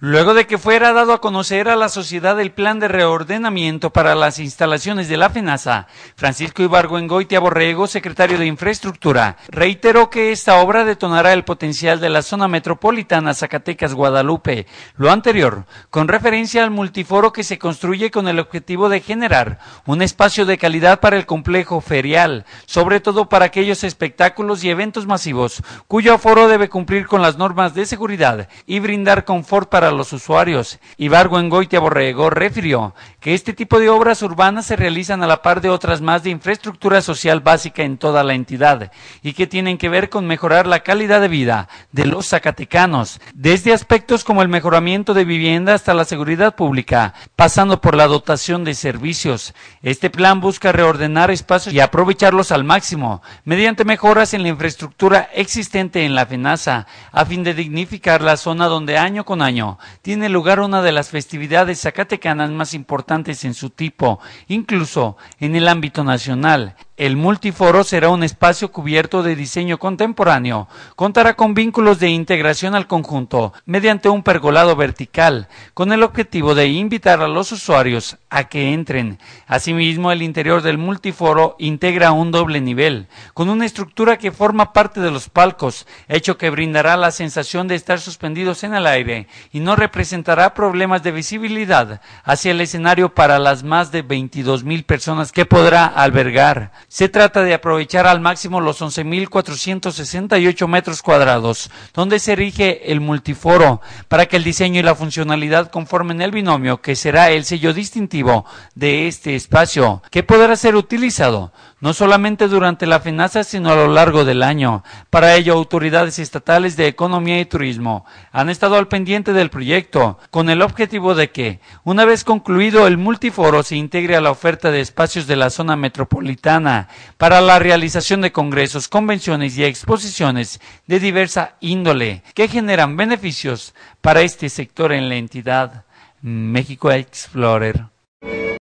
Luego de que fuera dado a conocer a la sociedad el plan de reordenamiento para las instalaciones de la FENASA, Francisco Ibargüengoitia Borrego, secretario de Infraestructura, reiteró que esta obra detonará el potencial de la zona metropolitana Zacatecas-Guadalupe. Lo anterior, con referencia al multiforo que se construye con el objetivo de generar un espacio de calidad para el complejo ferial, sobre todo para aquellos espectáculos y eventos masivos cuyo aforo debe cumplir con las normas de seguridad y brindar confort para los usuarios. Engoitia Borrego refirió que este tipo de obras urbanas se realizan a la par de otras más de infraestructura social básica en toda la entidad y que tienen que ver con mejorar la calidad de vida de los zacatecanos, desde aspectos como el mejoramiento de vivienda hasta la seguridad pública, pasando por la dotación de servicios. Este plan busca reordenar espacios y aprovecharlos al máximo mediante mejoras en la infraestructura existente en la FENASA a fin de dignificar la zona donde año con año tiene lugar una de las festividades zacatecanas más importantes en su tipo, incluso en el ámbito nacional. El multiforo será un espacio cubierto de diseño contemporáneo. Contará con vínculos de integración al conjunto mediante un pergolado vertical, con el objetivo de invitar a los usuarios a que entren. Asimismo, el interior del multiforo integra un doble nivel, con una estructura que forma parte de los palcos, hecho que brindará la sensación de estar suspendidos en el aire y no representará problemas de visibilidad hacia el escenario para las más de 22.000 personas que podrá albergar. Se trata de aprovechar al máximo los 11.468 metros cuadrados, donde se erige el multiforo, para que el diseño y la funcionalidad conformen el binomio que será el sello distintivo de este espacio, que podrá ser utilizado no solamente durante la finanza sino a lo largo del año. Para ello, autoridades estatales de economía y turismo han estado al pendiente del proyecto, con el objetivo de que, una vez concluido el multiforo, se integre a la oferta de espacios de la zona metropolitana para la realización de congresos, convenciones y exposiciones de diversa índole que generan beneficios para este sector en la entidad México Explorer.